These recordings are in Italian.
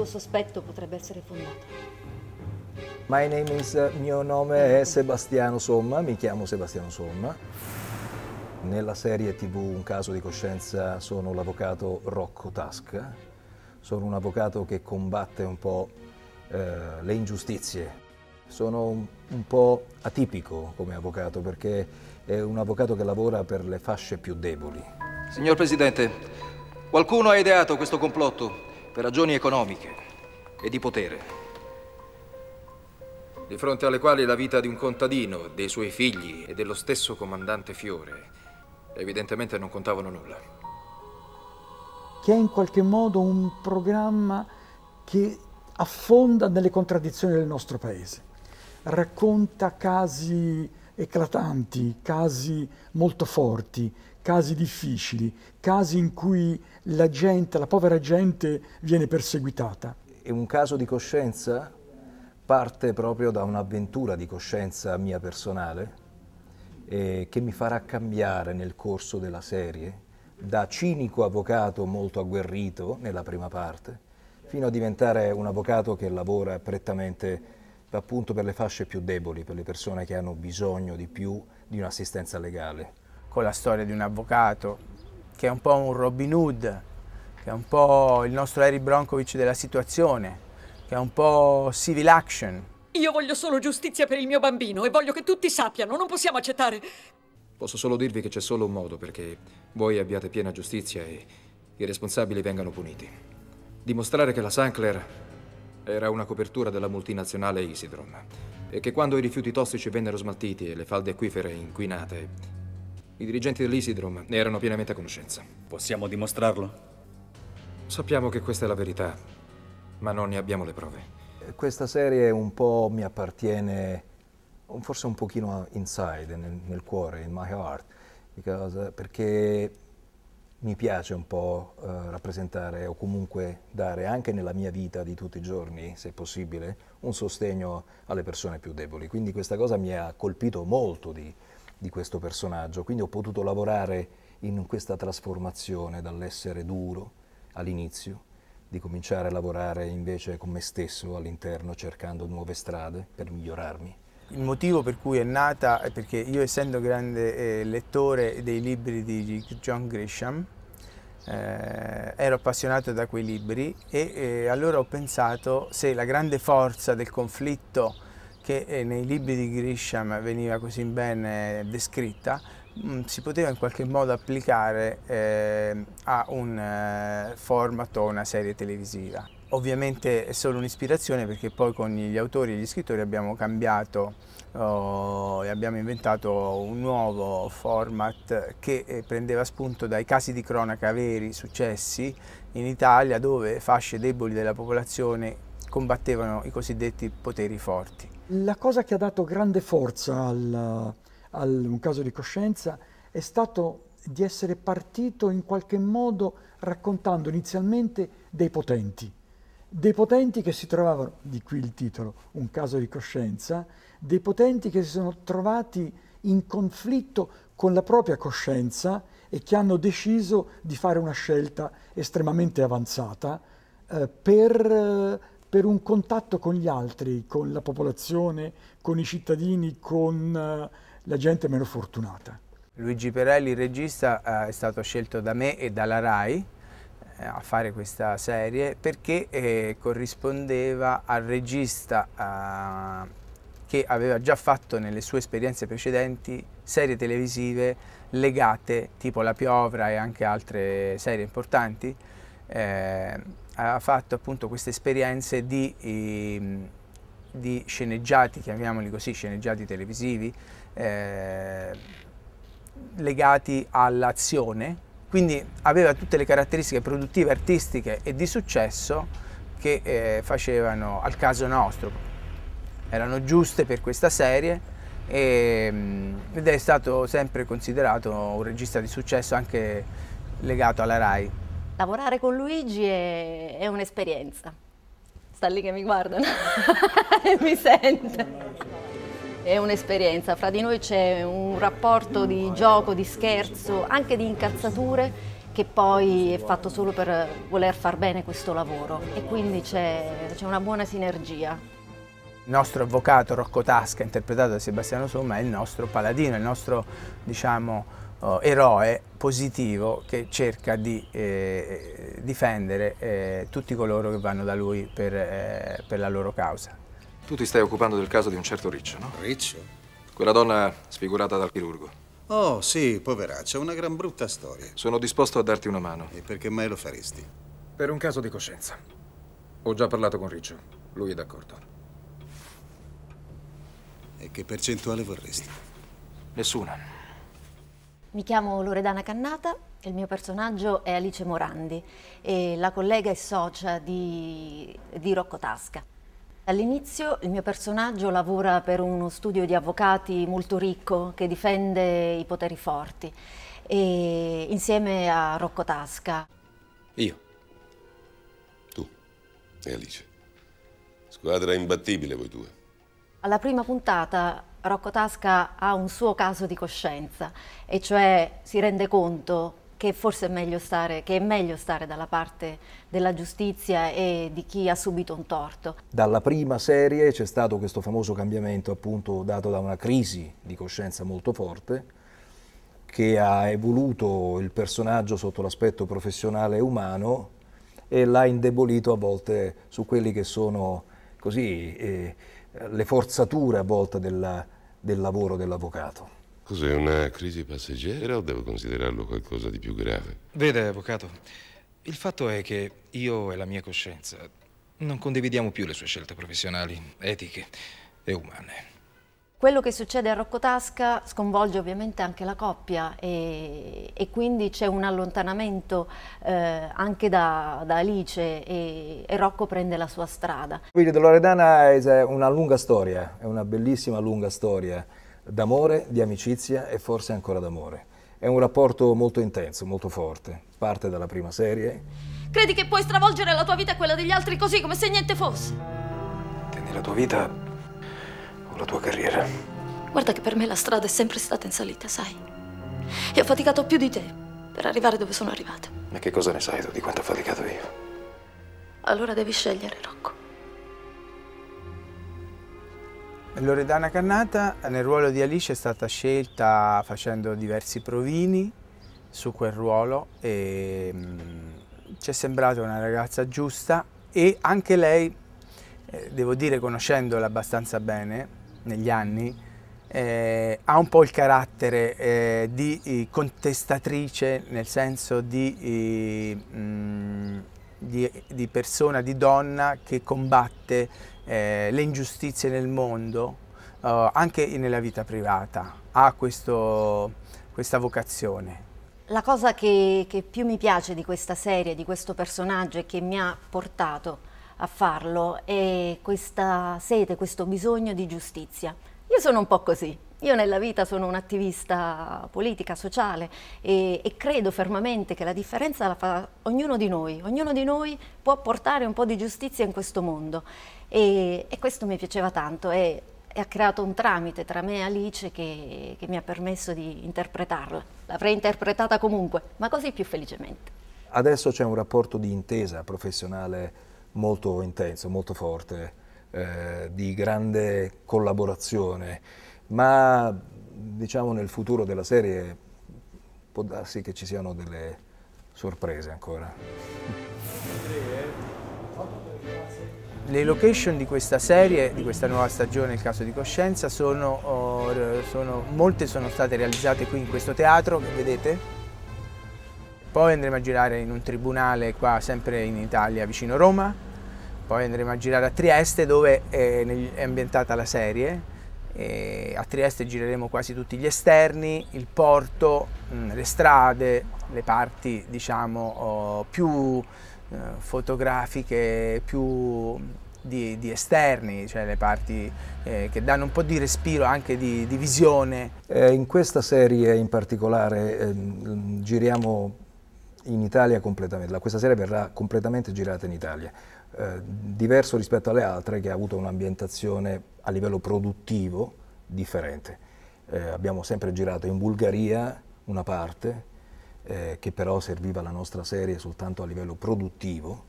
tuo sospetto potrebbe essere fondato. My name is, eh, mio nome è Sebastiano Somma, mi chiamo Sebastiano Somma. Nella serie TV Un caso di coscienza sono l'avvocato Rocco Tasca. Sono un avvocato che combatte un po' eh, le ingiustizie. Sono un, un po' atipico come avvocato perché è un avvocato che lavora per le fasce più deboli. Signor Presidente, qualcuno ha ideato questo complotto per ragioni economiche e di potere. Di fronte alle quali la vita di un contadino, dei suoi figli e dello stesso comandante Fiore evidentemente non contavano nulla. Che è in qualche modo un programma che affonda nelle contraddizioni del nostro paese. Racconta casi eclatanti, casi molto forti, casi difficili, casi in cui la gente, la povera gente viene perseguitata. E un caso di coscienza parte proprio da un'avventura di coscienza mia personale eh, che mi farà cambiare nel corso della serie da cinico avvocato molto agguerrito nella prima parte fino a diventare un avvocato che lavora prettamente appunto per le fasce più deboli, per le persone che hanno bisogno di più di un'assistenza legale con la storia di un avvocato, che è un po' un Robin Hood, che è un po' il nostro Harry Broncovich della situazione, che è un po' civil action. Io voglio solo giustizia per il mio bambino e voglio che tutti sappiano, non possiamo accettare... Posso solo dirvi che c'è solo un modo perché voi abbiate piena giustizia e i responsabili vengano puniti. Dimostrare che la Sankler era una copertura della multinazionale Isidrom e che quando i rifiuti tossici vennero smaltiti e le falde acquifere inquinate, i dirigenti dell'Isidrom ne erano pienamente a conoscenza. Possiamo dimostrarlo? Sappiamo che questa è la verità, ma non ne abbiamo le prove. Questa serie un po' mi appartiene, forse un pochino inside, nel, nel cuore, in my heart, because, eh, perché mi piace un po' eh, rappresentare o comunque dare anche nella mia vita di tutti i giorni, se possibile, un sostegno alle persone più deboli. Quindi questa cosa mi ha colpito molto di, di questo personaggio, quindi ho potuto lavorare in questa trasformazione dall'essere duro all'inizio, di cominciare a lavorare invece con me stesso all'interno cercando nuove strade per migliorarmi. Il motivo per cui è nata è perché io essendo grande eh, lettore dei libri di John Grisham, eh, ero appassionato da quei libri e eh, allora ho pensato se la grande forza del conflitto che eh, nei libri di Grisham veniva così bene eh, descritta, mm, si poteva in qualche modo applicare eh, a un eh, format o una serie televisiva. Ovviamente è solo un'ispirazione perché poi con gli autori e gli scrittori abbiamo cambiato oh, e abbiamo inventato un nuovo format che eh, prendeva spunto dai casi di cronaca veri successi in Italia dove fasce deboli della popolazione combattevano i cosiddetti poteri forti. La cosa che ha dato grande forza al, al un caso di coscienza è stato di essere partito in qualche modo raccontando inizialmente dei potenti, dei potenti che si trovavano, di qui il titolo, un caso di coscienza, dei potenti che si sono trovati in conflitto con la propria coscienza e che hanno deciso di fare una scelta estremamente avanzata eh, per eh, per un contatto con gli altri, con la popolazione, con i cittadini, con eh, la gente meno fortunata. Luigi Perelli, il regista, eh, è stato scelto da me e dalla RAI eh, a fare questa serie perché corrispondeva al regista che aveva già fatto nelle sue esperienze precedenti serie televisive legate tipo La Piovra e anche altre serie importanti ha fatto appunto queste esperienze di, eh, di sceneggiati, chiamiamoli così, sceneggiati televisivi, eh, legati all'azione, quindi aveva tutte le caratteristiche produttive, artistiche e di successo che eh, facevano al caso nostro. Erano giuste per questa serie e, ehm, ed è stato sempre considerato un regista di successo anche legato alla RAI lavorare con Luigi è, è un'esperienza. Sta lì che mi guardano e mi sente. È un'esperienza, fra di noi c'è un rapporto di gioco, di scherzo, anche di incazzature che poi è fatto solo per voler far bene questo lavoro e quindi c'è, una buona sinergia. Il nostro avvocato Rocco Tasca, interpretato da Sebastiano Somma, è il nostro paladino, il nostro diciamo, eh, eroe positivo che cerca di eh, difendere eh, tutti coloro che vanno da lui per, eh, per, la loro causa. Tu ti stai occupando del caso di un certo Riccio, no? Riccio? Quella donna sfigurata dal chirurgo. Oh, sì, poveraccia, una gran brutta storia. Sono disposto a darti una mano. E perché mai lo faresti? Per un caso di coscienza. Ho già parlato con Riccio, lui è d'accordo. E che percentuale vorresti? Nessuna. Mi chiamo Loredana Cannata e il mio personaggio è Alice Morandi, la collega e socia di, di Rocco Tasca. All'inizio il mio personaggio lavora per uno studio di avvocati molto ricco che difende i poteri forti, e, insieme a Rocco Tasca. Io. Tu. E Alice. Squadra imbattibile voi due. Alla prima puntata Rocco Tasca ha un suo caso di coscienza e cioè si rende conto che forse è meglio stare, è meglio stare dalla parte della giustizia e di chi ha subito un torto. Dalla prima serie c'è stato questo famoso cambiamento appunto dato da una crisi di coscienza molto forte che ha evoluto il personaggio sotto l'aspetto professionale e umano e l'ha indebolito a volte su quelli che sono così... Eh, le forzature a volte della, del lavoro dell'avvocato. Cos'è una crisi passeggera o devo considerarlo qualcosa di più grave? Vede, avvocato, il fatto è che io e la mia coscienza non condividiamo più le sue scelte professionali, etiche e umane. Quello che succede a Rocco Tasca sconvolge ovviamente anche la coppia e, e quindi c'è un allontanamento eh, anche da, da Alice e, e, Rocco prende la sua strada. Quindi Loredana è una lunga storia, è una bellissima lunga storia d'amore, di amicizia e forse ancora d'amore. È un rapporto molto intenso, molto forte, parte dalla prima serie. Credi che puoi stravolgere la tua vita e quella degli altri così come se niente fosse? Quindi la tua vita la tua carriera. Guarda che per me la strada è sempre stata in salita, sai? E ho faticato più di te per arrivare dove sono arrivata. Ma che cosa ne sai tu di quanto ho faticato io? Allora devi scegliere, Rocco. Loredana Cannata nel ruolo di Alice è stata scelta facendo diversi provini su quel ruolo e mm, ci è sembrata una ragazza giusta e anche lei, eh, devo dire conoscendola abbastanza bene, negli anni, eh, ha un po' il carattere eh, di eh, contestatrice, nel senso di, eh, di, di, persona, di donna che combatte eh, le ingiustizie nel mondo, anche nella vita privata. Ha questo, questa vocazione. La cosa che, che, più mi piace di questa serie, di questo personaggio e che mi ha portato a farlo è questa sete, questo bisogno di giustizia. Io sono un po' così, io nella vita sono un'attivista politica, sociale e, e, credo fermamente che la differenza la fa ognuno di noi, ognuno di noi può portare un po' di giustizia in questo mondo e, e questo mi piaceva tanto e, e, ha creato un tramite tra me e Alice che, che mi ha permesso di interpretarla. L'avrei interpretata comunque, ma così più felicemente. Adesso c'è un rapporto di intesa professionale molto intenso, molto forte, eh, di grande collaborazione, ma diciamo nel futuro della serie può darsi che ci siano delle sorprese ancora. Le location di questa serie, di questa nuova stagione, il caso di coscienza, sono, oh, sono, molte sono state realizzate qui in questo teatro che vedete poi andremo a girare in un tribunale qua sempre in Italia vicino Roma, poi andremo a girare a Trieste dove eh, è ambientata la serie. E a Trieste gireremo quasi tutti gli esterni, il porto, mm, le strade, le parti diciamo più eh, fotografiche, più mm, di, di, esterni, cioè le parti eh, che danno un po' di respiro anche di, di visione. Eh, in questa serie in particolare eh, giriamo in Italia completamente, questa serie verrà completamente girata in Italia, eh, diverso rispetto alle altre che ha avuto un'ambientazione a livello produttivo differente. Eh, abbiamo sempre girato in Bulgaria una parte eh, che però serviva alla nostra serie soltanto a livello produttivo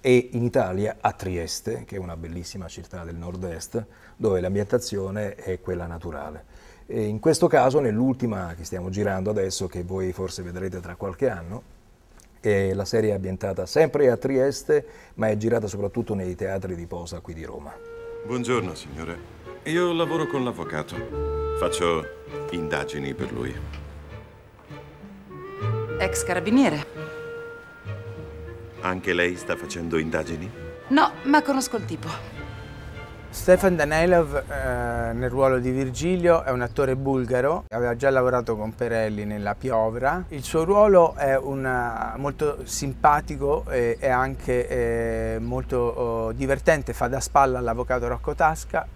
e in Italia a Trieste, che è una bellissima città del nord-est, dove l'ambientazione è quella naturale. E in questo caso, nell'ultima che stiamo girando adesso, che voi forse vedrete tra qualche anno, la serie è ambientata sempre a Trieste, ma è girata soprattutto nei teatri di posa qui di Roma. Buongiorno, signore. Io lavoro con l'avvocato. Faccio indagini per lui. Ex carabiniere. Anche lei sta facendo indagini? No, ma conosco il tipo. Stefan Danilov eh, nel ruolo di Virgilio è un attore bulgaro, aveva già lavorato con Perelli nella Piovra. Il suo ruolo è una, eh, molto simpatico e, e anche eh, molto oh, divertente, fa da spalla all'avvocato Rocco Tasca,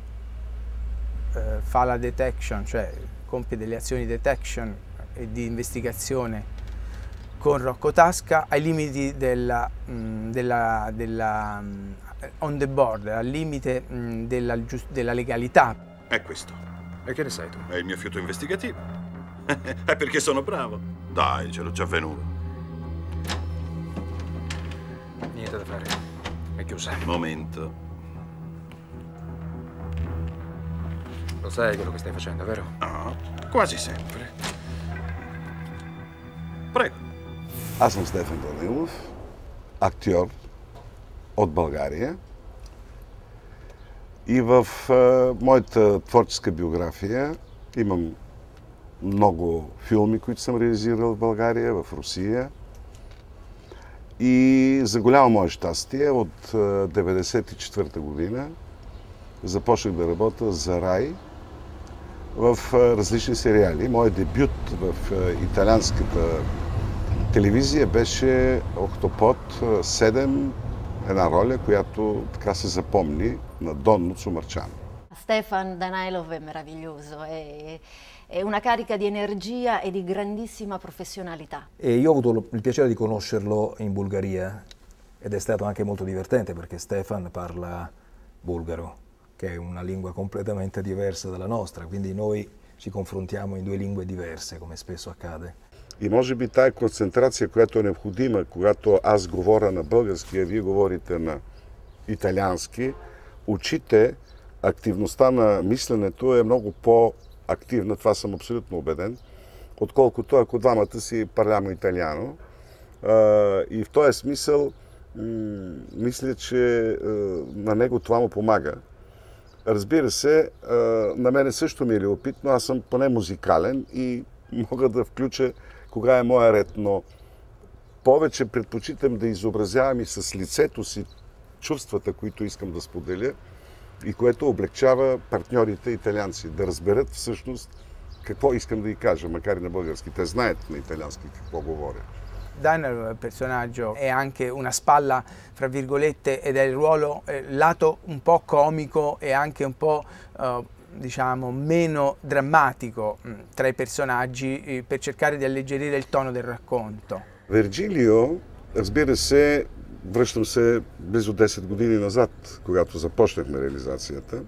eh, fa la detection, cioè compie delle azioni detection e di investigazione con Rocco Tasca ai limiti della, mh, mm, della, della mh, mm, eh, on the border, al limite mh, della, della legalità. È questo. E che ne sai tu? È il mio fiuto investigativo. È perché sono bravo. Dai, ce l'ho già venuto. Niente da fare. È chiusa. Momento. Lo sai quello che stai facendo, vero? No. oh, ah, quasi sempre. Prego. Ah, Stefan Cornelhoff, acteur от България. И в моята творческа биография имам много филми, които съм реализирал в България, в Русия. И за голямо мое щастие, от 1994 година започнах да работя за рай в различни сериали. Моят дебют в италианската телевизия беше Охтопот 7, една роля, която така се запомни на Донно Сумарчано. Stefan Danailov è meraviglioso, è, è, una carica di energia e di grandissima professionalità. E io ho avuto il piacere di conoscerlo in Bulgaria ed è stato anche molto divertente perché Stefan parla bulgaro, che è una lingua completamente diversa dalla nostra, quindi noi ci confrontiamo in due lingue diverse, come spesso accade. И може би тая концентрация, която е необходима, когато аз говоря на български, а вие говорите на италиански, очите, активността на мисленето е много по-активна, това съм абсолютно убеден, отколкото ако двамата си парляма италиано. И в този смисъл мисля, че на него това му помага. Разбира се, на мене също ми е любопитно, аз съм поне музикален и мога да включа кога е моя ред, но повече предпочитам да изобразявам и с лицето си чувствата, които искам да споделя и което облегчава партньорите италианци да разберат всъщност какво искам да ги кажа, макар и на български. Те знаят на италиански какво говоря. Дайнер персонаж е анке una спалла, fra virgolette, ed è il ruolo, eh, lato un po' comico e anche un po' eh, diciamo, meno drammatico mh, tra i personaggi eh, per cercare di alleggerire il tono del racconto. Вергилио, разбира се, връщам се близо 10 години назад, когато започнахме реализацията.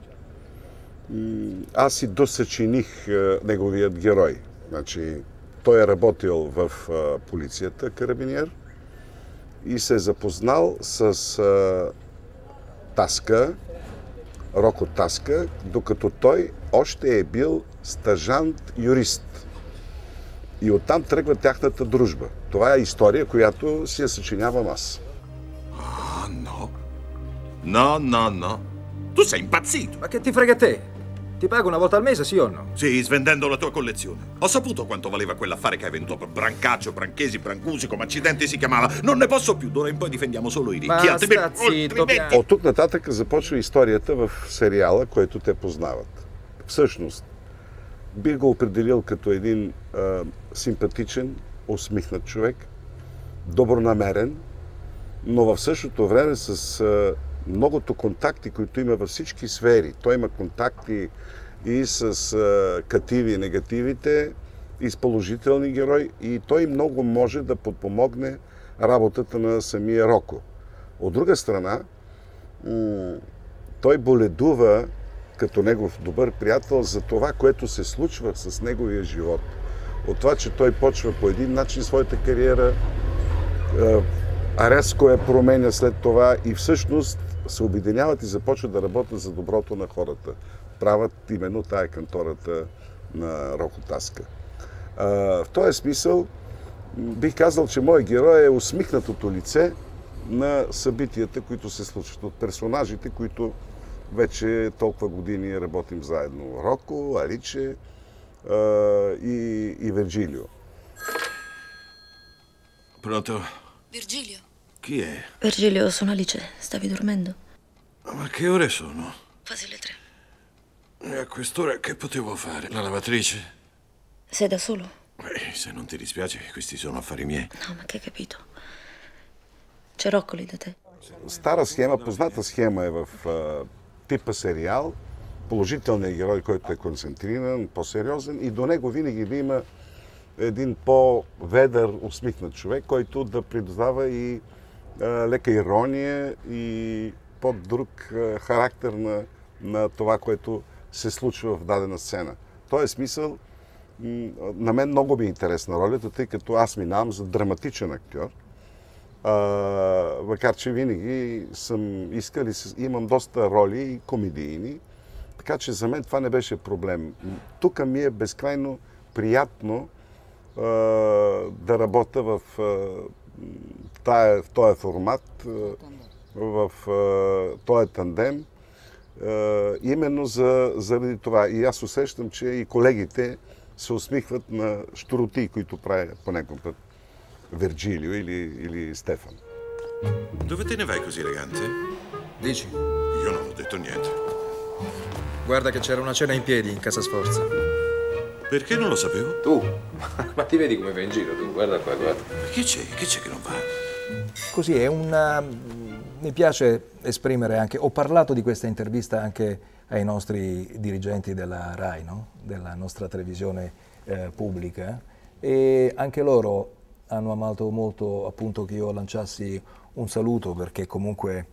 Аз и досъчиних а, неговият герой. Значи, той е работил в а, полицията, карабиниер, и се е запознал с а, Таска, Роко Таска, докато той още е бил стажант-юрист. И оттам тръгва тяхната дружба. Това е история, която си я съчинявам аз. А, но... Но, но, но... Ту са impazzito! Ma che Ti pago una volta al mese, sì o no? Sì, svendendo la tua collezione. Ho saputo quanto valeva quell'affare che hai venduto per Brancaccio, Branchesi, Brancusi, come accidenti si chiamava. Non ne posso più, d'ora in poi difendiamo solo i ricchi. Basta, zitto, От тук нататък започва историята в сериала, който те познават. Всъщност, бих го определил като един а, симпатичен, усмихнат човек, добронамерен, но в същото време с а, многото контакти, които има във всички сфери. Той има контакти и с а, кативи негативите, и с положителни герои, и той много може да подпомогне работата на самия Роко. От друга страна, той боледува като негов добър приятел за това, което се случва с неговия живот. От това, че той почва по един начин своята кариера, а е я променя след това и всъщност се обединяват и започват да работят за доброто на хората. Правят именно тая кантората на Рокотаска. В този смисъл бих казал, че мой герой е усмихнатото лице на събитията, които се случват от персонажите, които вече толкова години работим заедно. Роко, Ариче и, и Вирджилио. Прото. Вирджилио. Chi è? Virgilio, sono Alice. Stavi dormendo? Ma che ore sono? Quasi le tre. E a quest'ora che potevo fare? La lavatrice? Sei da solo? Beh, se non ti dispiace, questi sono affari miei. No, ma che hai capito? C'è Roccoli da te. Стара схема, позната схема е в а, типа сериал. Положителният герой, който е концентриран, по-сериозен и до него винаги да има един по-ведър, усмихнат човек, който да придава и лека ирония и по-друг характер на, на това, което се случва в дадена сцена. В този смисъл, на мен много ми е интересна ролята, тъй като аз минавам за драматичен актьор. макар, че винаги съм искал и имам доста роли и комедийни. Така че за мен това не беше проблем. Тук ми е безкрайно приятно а, да работя в а, е, е е, в този формат, в този тандем, именно за, заради това. И аз усещам, че и колегите се усмихват на штороти, които прави някакъв път Вирджилио или, или Стефан. Dove te ne vai così elegante? Dici? Io non ho detto niente. Guarda che c'era una cena in piedi in casa Sforza. Perché non lo sapevo? Tu? Ma ti vedi come vai in giro tu? Guarda qua, guarda. Ma che c'è? Che c'è che non va? Così è una... Um, mi piace esprimere anche... Ho parlato di questa intervista anche ai nostri dirigenti della RAI, no? della nostra televisione eh, pubblica, e anche loro hanno amato molto appunto che io lanciassi un saluto perché comunque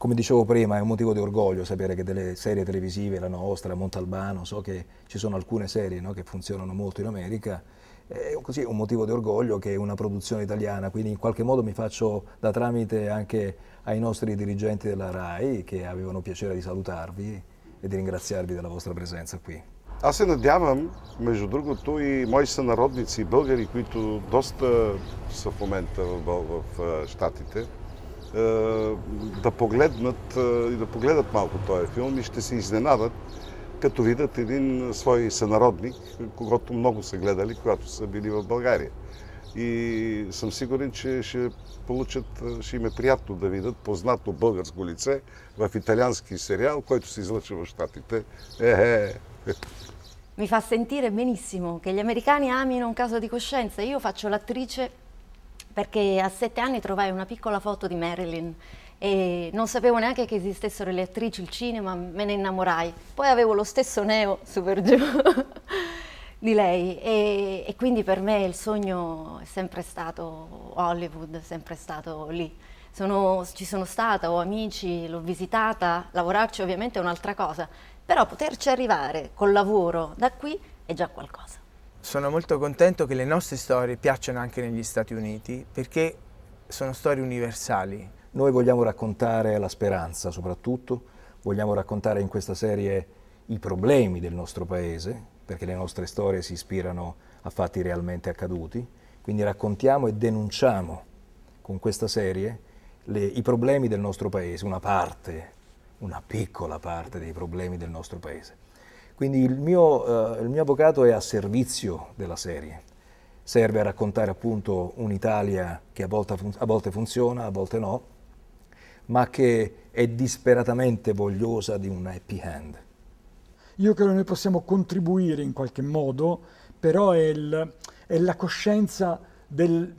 come dicevo prima, è un motivo di orgoglio sapere che delle serie televisive, la nostra, Montalbano, so che ci sono alcune serie no, che funzionano molto in America, eh, è così un motivo di orgoglio che è una produzione italiana, quindi in qualche modo mi faccio da tramite anche ai nostri dirigenti della RAI che avevano piacere di salutarvi e di ringraziarvi della vostra presenza qui. Аз се надявам, между другото, и мои сънародници, българи, които доста са в момента в, в, в Штатите, Е, да погледнат е, и да погледат малко този филм и ще се изненадат, като видят един свой сънародник, когато много са гледали, когато са били в България. И съм сигурен, че ще получат, е, ще им е приятно да видят познато българско лице в италиански сериал, който се излъчва в Штатите. Е-е. Mi fa sentire benissimo che gli americani amino un caso di coscienza. Io faccio l'attrice perché a sette anni trovai una piccola foto di Marilyn e non sapevo neanche che esistessero le attrici, il cinema, me ne innamorai. Poi avevo lo stesso neo, super giù, di lei e, e, quindi per me il sogno è sempre stato Hollywood, è sempre stato lì. Sono, ci sono stata, ho amici, l'ho visitata, lavorarci ovviamente è un'altra cosa, però poterci arrivare col lavoro da qui è già qualcosa. Sono molto contento che le nostre storie piacciono anche negli Stati Uniti perché sono storie universali. Noi vogliamo raccontare la speranza soprattutto, vogliamo raccontare in questa serie i problemi del nostro paese, perché le nostre storie si ispirano a fatti realmente accaduti, quindi raccontiamo e denunciamo con questa serie le, i problemi del nostro paese, una parte, una piccola parte dei problemi del nostro paese. Quindi il mio, eh, il mio avvocato è a servizio della serie, serve a raccontare appunto un'Italia che a volte, a volte funziona, a volte no, ma che è disperatamente vogliosa di un happy end. Io credo che noi possiamo contribuire in qualche modo, però è, il, è la coscienza del,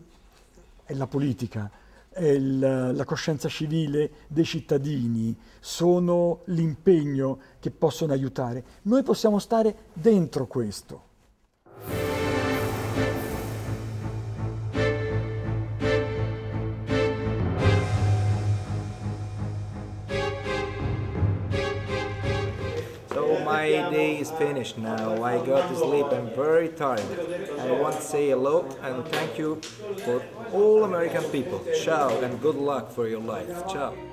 è la politica, la coscienza civile dei cittadini, sono l'impegno che possono aiutare. Noi possiamo stare dentro questo. finished now. I go to sleep. I'm very tired. I want to say hello and thank you for all American people. Ciao and good luck for your life. Ciao.